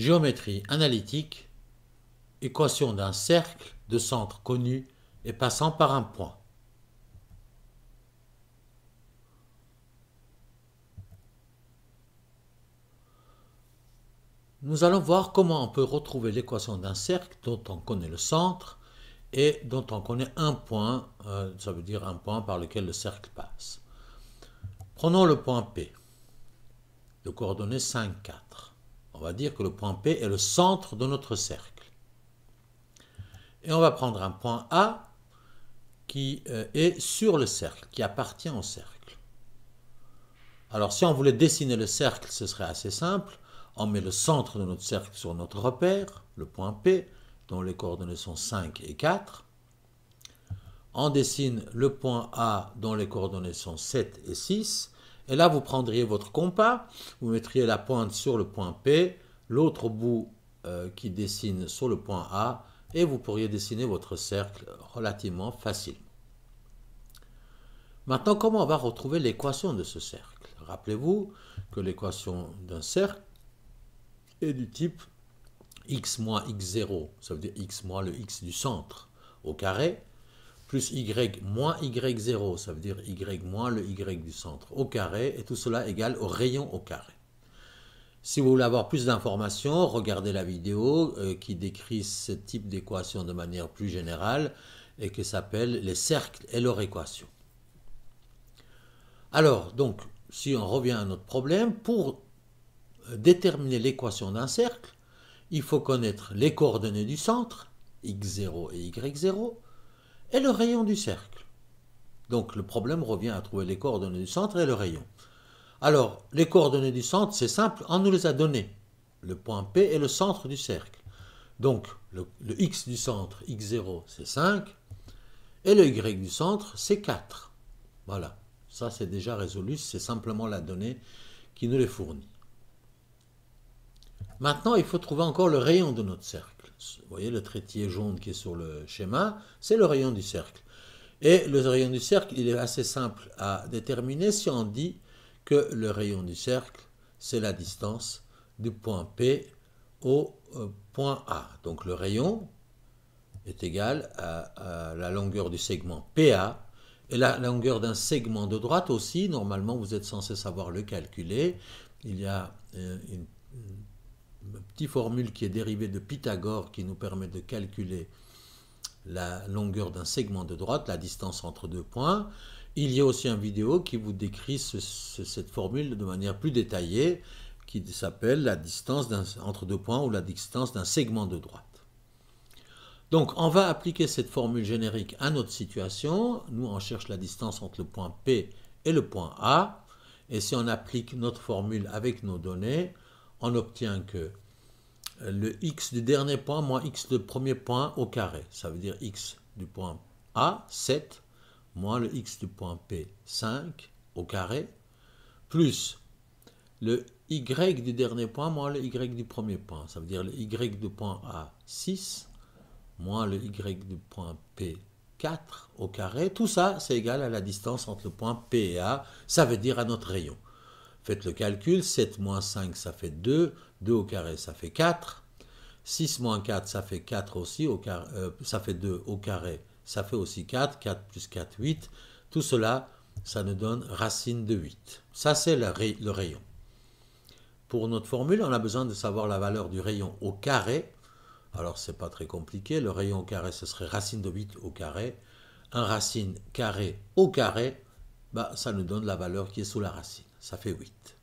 géométrie analytique, équation d'un cercle de centre connu et passant par un point. Nous allons voir comment on peut retrouver l'équation d'un cercle dont on connaît le centre et dont on connaît un point, euh, ça veut dire un point par lequel le cercle passe. Prenons le point P de coordonnées 5, 4. On va dire que le point P est le centre de notre cercle. Et on va prendre un point A qui euh, est sur le cercle, qui appartient au cercle. Alors si on voulait dessiner le cercle, ce serait assez simple. On met le centre de notre cercle sur notre repère, le point P, dont les coordonnées sont 5 et 4. On dessine le point A dont les coordonnées sont 7 et 6. Et là, vous prendriez votre compas, vous mettriez la pointe sur le point P, l'autre bout euh, qui dessine sur le point A, et vous pourriez dessiner votre cercle relativement facilement. Maintenant, comment on va retrouver l'équation de ce cercle Rappelez-vous que l'équation d'un cercle est du type x moins x0, ça veut dire x moins le x du centre au carré, plus y moins y0, ça veut dire y moins le y du centre au carré, et tout cela égale au rayon au carré. Si vous voulez avoir plus d'informations, regardez la vidéo euh, qui décrit ce type d'équation de manière plus générale et qui s'appelle les cercles et leur équation. Alors, donc, si on revient à notre problème, pour euh, déterminer l'équation d'un cercle, il faut connaître les coordonnées du centre, x0 et y0, et le rayon du cercle. Donc le problème revient à trouver les coordonnées du centre et le rayon. Alors, les coordonnées du centre, c'est simple, on nous les a données. Le point P est le centre du cercle. Donc, le, x du centre, x0, c'est 5, et le y du centre, c'est 4. Voilà, ça c'est déjà résolu, c'est simplement la donnée qui nous les fournit. Maintenant, il faut trouver encore le rayon de notre cercle vous voyez le traitier jaune qui est sur le schéma, c'est le rayon du cercle. Et le rayon du cercle, il est assez simple à déterminer si on dit que le rayon du cercle, c'est la distance du point P au euh, point A. Donc le rayon est égal à, la longueur du segment PA et la longueur d'un segment de droite aussi. Normalement, vous êtes censé savoir le calculer. Il y a euh, une petite formule qui est dérivée de Pythagore qui nous permet de calculer la longueur d'un segment de droite, la distance entre deux points. Il y a aussi une vidéo qui vous décrit cette formule de manière plus détaillée qui s'appelle la distance entre deux points ou la distance d'un segment de droite. Donc on va appliquer cette formule générique à notre situation. Nous on cherche la distance entre le point P et le point A. Et si on applique notre formule avec nos données, on obtient que euh, le x du dernier point moins x du premier point au carré. Ça veut dire x du point A, 7, moins le x du point P, 5 au carré, plus le y du dernier point moins le y du premier point. Ça veut dire le y du point A, 6, moins le y du point P, 4 au carré. Tout ça, c'est égal à la distance entre le point P et A. Ça veut dire à notre rayon. Faites le calcul, 7 moins 5 ça fait 2, 2 au carré ça fait 4, 6 moins 4 ça fait 4 aussi, euh, ça fait 2 au carré ça fait aussi 4, 4 plus 4, 8. Tout cela, ça nous donne racine de 8. Ça c'est le rayon. Pour notre formule, on a besoin de savoir la valeur du rayon au carré. Alors ce n'est pas très compliqué, le rayon au carré ce serait racine de 8 au carré. Un racine carré au carré, bah, ça nous donne la valeur qui est sous la racine ça fait 8.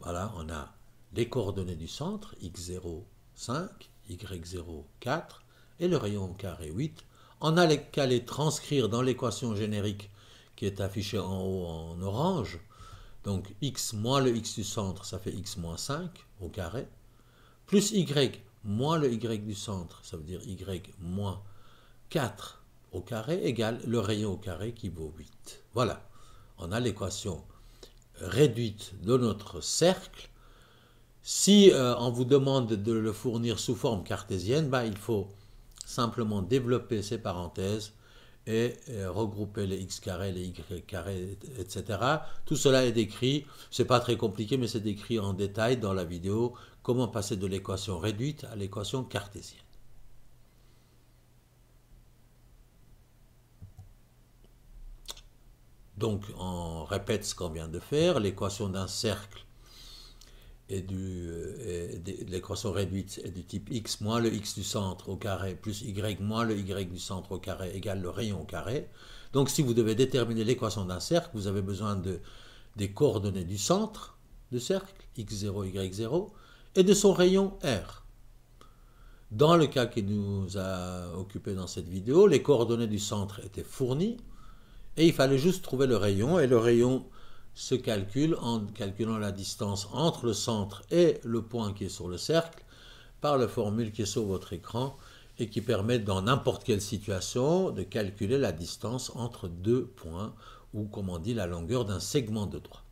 Voilà, on a les coordonnées du centre, x0, 5, y0, 4, et le rayon au carré 8. On a qu'à les transcrire dans l'équation générique qui est affichée en haut en orange. Donc x moins le x du centre, ça fait x moins 5 au carré, plus y moins le y du centre, ça veut dire y moins 4 au carré, égale le rayon au carré qui vaut 8. Voilà on a l'équation réduite de notre cercle. Si euh, on vous demande de le fournir sous forme cartésienne, ben, il faut simplement développer ces parenthèses et euh, regrouper les x carrés, les y carrés, etc. Tout cela est décrit, c'est pas très compliqué, mais c'est décrit en détail dans la vidéo comment passer de l'équation réduite à l'équation cartésienne. Donc on répète ce qu'on vient de faire, l'équation d'un cercle est du, euh, l'équation réduite est du type x moins le x du centre au carré plus y moins le y du centre au carré égale le rayon au carré. Donc si vous devez déterminer l'équation d'un cercle, vous avez besoin des coordonnées du centre du cercle, x0, y0, et de son rayon r. Dans le cas qui nous a occupé dans cette vidéo, les coordonnées du centre étaient fournies, et il fallait juste trouver le rayon, et le rayon se calcule en calculant la distance entre le centre et le point qui est sur le cercle par la formule qui est sur votre écran et qui permet dans n'importe quelle situation de calculer la distance entre deux points ou comme on dit la longueur d'un segment de droit.